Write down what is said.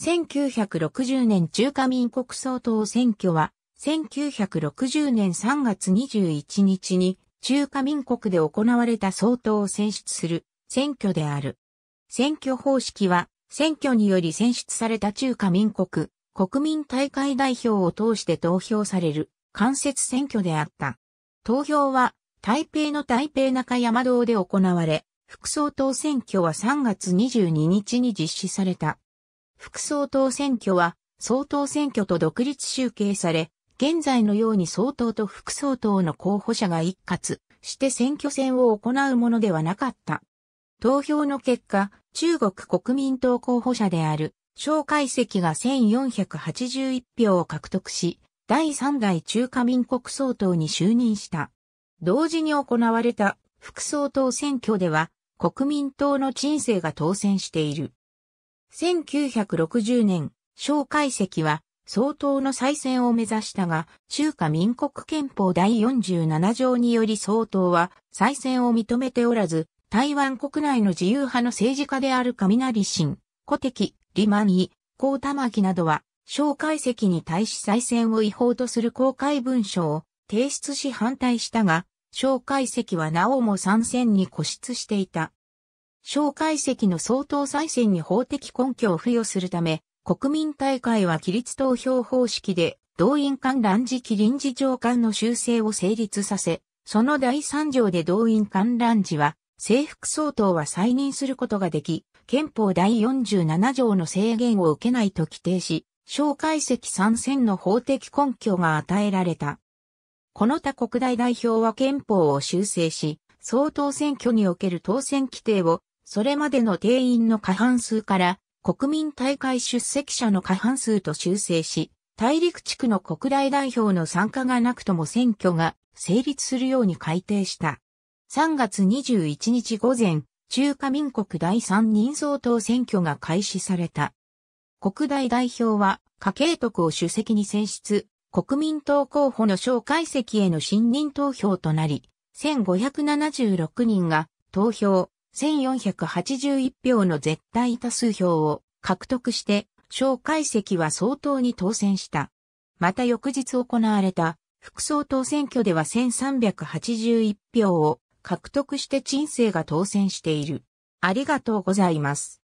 1960年中華民国総統選挙は、1960年3月21日に中華民国で行われた総統を選出する選挙である。選挙方式は、選挙により選出された中華民国、国民大会代表を通して投票される間接選挙であった。投票は、台北の台北中山堂で行われ、副総統選挙は3月22日に実施された。副総統選挙は、総統選挙と独立集計され、現在のように総統と副総統の候補者が一括して選挙戦を行うものではなかった。投票の結果、中国国民党候補者である、蒋介石が1481票を獲得し、第3代中華民国総統に就任した。同時に行われた副総統選挙では、国民党の陳生が当選している。1960年、蒋介石は総統の再選を目指したが、中華民国憲法第47条により総統は再選を認めておらず、台湾国内の自由派の政治家である雷神、古敵、李満義、高玉木などは、蒋介石に対し再選を違法とする公開文書を提出し反対したが、蒋介石はなおも参戦に固執していた。蒋介石の総統再選に法的根拠を付与するため、国民大会は規律投票方式で、動員観乱時期臨時長官の修正を成立させ、その第3条で動員観覧時は、制服総統は再任することができ、憲法第47条の制限を受けないと規定し、蒋介石参戦の法的根拠が与えられた。この他国大代表は憲法を修正し、総統選挙における当選規定をそれまでの定員の過半数から国民大会出席者の過半数と修正し、大陸地区の国大代表の参加がなくとも選挙が成立するように改定した。3月21日午前、中華民国第三人総統選挙が開始された。国大代表は、家計徳を主席に選出、国民党候補の小介席への信任投票となり、1576人が投票、1481票の絶対多数票を獲得して、蒋介石は総統に当選した。また翌日行われた副総統選挙では1381票を獲得して陳生が当選している。ありがとうございます。